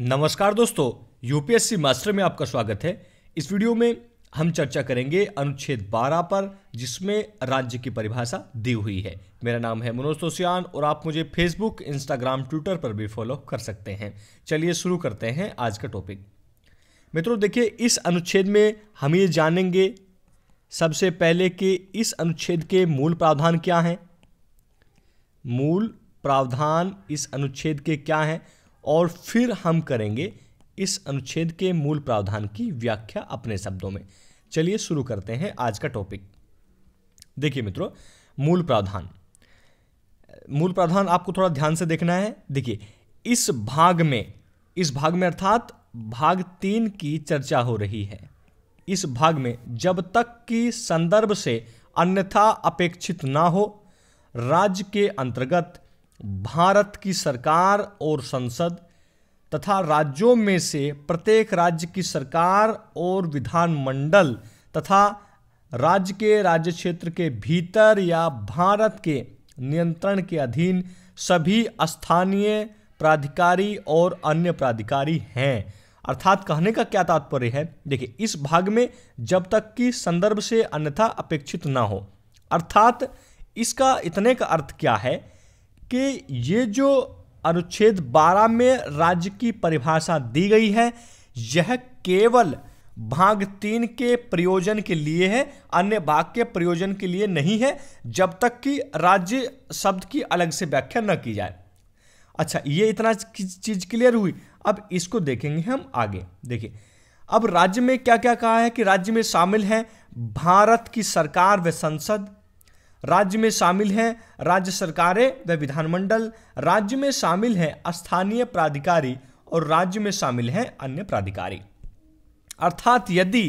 नमस्कार दोस्तों UPSC master में आपका स्वागत है इस वीडियो में हम चर्चा करेंगे अनुच्छेद 12 पर जिसमें राज्य की परिभाषा दी हुई है मेरा नाम है मनोज तोसियान और आप मुझे फेसबुक इंस्टाग्राम ट्विटर पर भी फॉलो कर सकते हैं चलिए शुरू करते हैं आज का टॉपिक मित्रों देखिए इस अनुच्छेद में हम ये जानेंगे सबसे पहले कि इस अनुच्छेद के मूल प्रावधान क्या हैं मूल प्रावधान इस अनुच्छेद के क्या हैं और फिर हम करेंगे इस अनुच्छेद के मूल प्रावधान की व्याख्या अपने शब्दों में चलिए शुरू करते हैं आज का टॉपिक देखिए मित्रों मूल प्रावधान मूल प्रावधान आपको थोड़ा ध्यान से देखना है देखिए इस भाग में इस भाग में अर्थात भाग तीन की चर्चा हो रही है इस भाग में जब तक कि संदर्भ से अन्यथा अपेक्षित ना हो राज्य के अंतर्गत भारत की सरकार और संसद तथा राज्यों में से प्रत्येक राज्य की सरकार और विधानमंडल तथा राज्य के राज्य क्षेत्र के भीतर या भारत के नियंत्रण के अधीन सभी स्थानीय प्राधिकारी और अन्य प्राधिकारी हैं अर्थात कहने का क्या तात्पर्य है देखिए इस भाग में जब तक कि संदर्भ से अन्यथा अपेक्षित ना हो अर्थात इसका इतने का अर्थ क्या है कि ये जो अनुच्छेद 12 में राज्य की परिभाषा दी गई है यह केवल भाग तीन के प्रयोजन के लिए है अन्य भाग के प्रयोजन के लिए नहीं है जब तक कि राज्य शब्द की अलग से व्याख्या न की जाए अच्छा ये इतना चीज क्लियर हुई अब इसको देखेंगे हम आगे देखिए अब राज्य में क्या क्या कहा है कि राज्य में शामिल हैं भारत की सरकार व संसद राज्य में शामिल हैं राज्य सरकारें व विधानमंडल राज्य में शामिल हैं स्थानीय प्राधिकारी और राज्य में शामिल हैं अन्य प्राधिकारी अर्थात यदि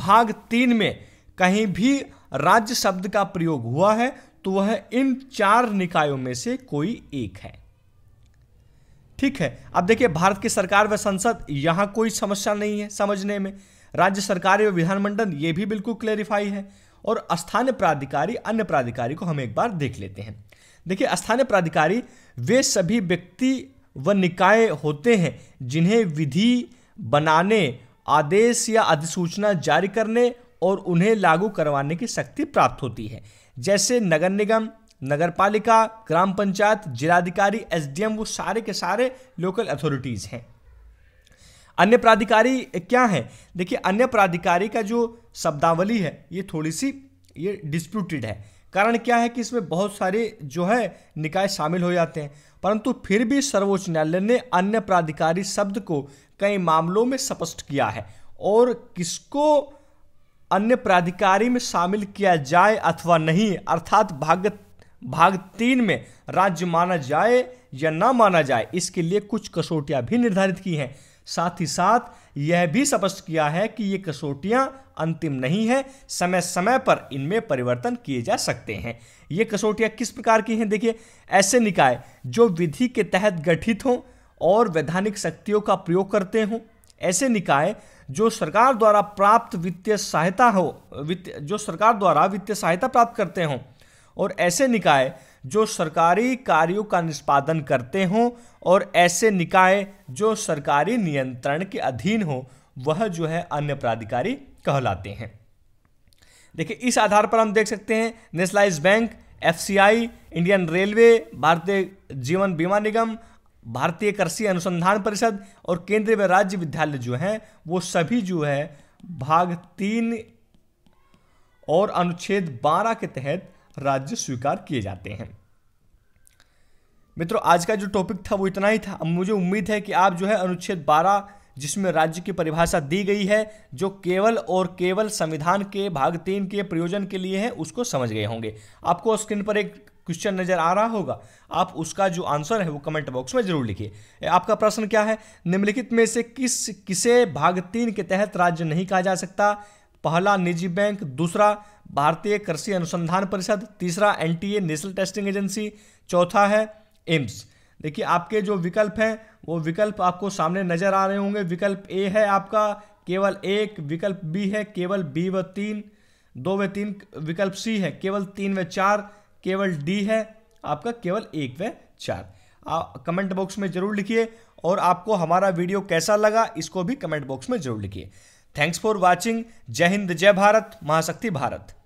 भाग तीन में कहीं भी राज्य शब्द का प्रयोग हुआ है तो वह इन चार निकायों में से कोई एक है ठीक है अब देखिए भारत की सरकार व संसद यहां कोई समस्या नहीं है समझने में राज्य सरकार व विधानमंडल ये भी बिल्कुल क्लेरिफाई है और स्थानीय प्राधिकारी अन्य प्राधिकारी को हम एक बार देख लेते हैं देखिए स्थानीय प्राधिकारी वे सभी व्यक्ति व निकाय होते हैं जिन्हें विधि बनाने आदेश या अधिसूचना जारी करने और उन्हें लागू करवाने की शक्ति प्राप्त होती है जैसे नगर निगम नगर पालिका ग्राम पंचायत जिलाधिकारी एस वो सारे के सारे लोकल अथॉरिटीज़ हैं अन्य प्राधिकारी क्या है देखिए अन्य प्राधिकारी का जो शब्दावली है ये थोड़ी सी ये डिस्प्यूटेड है कारण क्या है कि इसमें बहुत सारे जो है निकाय शामिल हो जाते हैं परंतु फिर भी सर्वोच्च न्यायालय ने अन्य प्राधिकारी शब्द को कई मामलों में स्पष्ट किया है और किसको अन्य प्राधिकारी में शामिल किया जाए अथवा नहीं अर्थात भाग भाग तीन में राज्य माना जाए या ना माना जाए इसके लिए कुछ कसौटियाँ भी निर्धारित की हैं साथ ही साथ यह भी स्पष्ट किया है कि ये कसौटियाँ अंतिम नहीं है समय समय पर इनमें परिवर्तन किए जा सकते हैं ये कसौटियाँ किस प्रकार की हैं देखिए ऐसे निकाय जो विधि के तहत गठित हों और वैधानिक शक्तियों का प्रयोग करते हों ऐसे निकाय जो सरकार द्वारा प्राप्त वित्तीय सहायता हो वित्त जो सरकार द्वारा वित्तीय सहायता प्राप्त करते हों और ऐसे निकाय जो सरकारी कार्यों का निष्पादन करते हों और ऐसे निकाय जो सरकारी नियंत्रण के अधीन हो वह जो है अन्य प्राधिकारी कहलाते हैं देखिए इस आधार पर हम देख सकते हैं नेशनलाइज बैंक एफ इंडियन रेलवे भारतीय जीवन बीमा निगम भारतीय कृषि अनुसंधान परिषद और केंद्रीय व राज्य विद्यालय जो हैं वो सभी जो है भाग तीन और अनुच्छेद बारह के तहत राज्य स्वीकार किए जाते हैं मित्रों आज का जो टॉपिक था वो इतना ही था अब मुझे उम्मीद है कि आप जो है अनुच्छेद 12 जिसमें राज्य की परिभाषा दी गई है जो केवल और केवल संविधान के भाग तीन के प्रयोजन के लिए है उसको समझ गए होंगे आपको स्क्रीन पर एक क्वेश्चन नजर आ रहा होगा आप उसका जो आंसर है वो कमेंट बॉक्स में जरूर लिखिए आपका प्रश्न क्या है निम्नलिखित में से किस किसे भाग तीन के तहत राज्य नहीं कहा जा सकता पहला निजी बैंक दूसरा भारतीय कृषि अनुसंधान परिषद तीसरा एनटीए नेशनल टेस्टिंग एजेंसी चौथा है एम्स देखिए आपके जो विकल्प हैं वो विकल्प आपको सामने नजर आ रहे होंगे विकल्प ए है आपका केवल एक विकल्प बी है केवल बी व तीन दो व तीन विकल्प सी है केवल तीन व चार केवल डी है आपका केवल एक व चार आप कमेंट बॉक्स में जरूर लिखिए और आपको हमारा वीडियो कैसा लगा इसको भी कमेंट बॉक्स में जरूर लिखिए थैंक्स फॉर वॉचिंग जय हिंद जय भारत महाशक्ति भारत